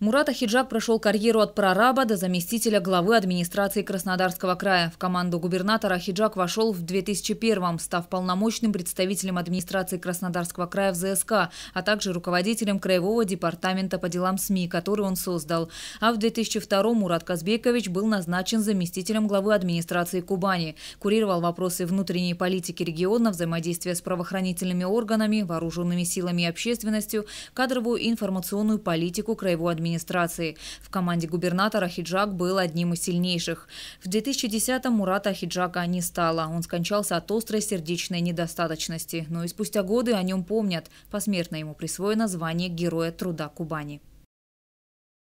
Мурат Ахиджак прошел карьеру от прораба до заместителя главы администрации Краснодарского края. В команду губернатора Ахиджак вошел в 2001-м, став полномочным представителем администрации Краснодарского края в ЗСК, а также руководителем Краевого департамента по делам СМИ, который он создал. А в 2002-м Мурат Казбекович был назначен заместителем главы администрации Кубани. Курировал вопросы внутренней политики региона, взаимодействия с правоохранительными органами, вооруженными силами и общественностью, кадровую и информационную политику краевого администрации администрации. В команде губернатора Хиджак был одним из сильнейших. В 2010-м Мурата Хиджака не стало. Он скончался от острой сердечной недостаточности. Но и спустя годы о нем помнят. Посмертно ему присвоено звание Героя труда Кубани.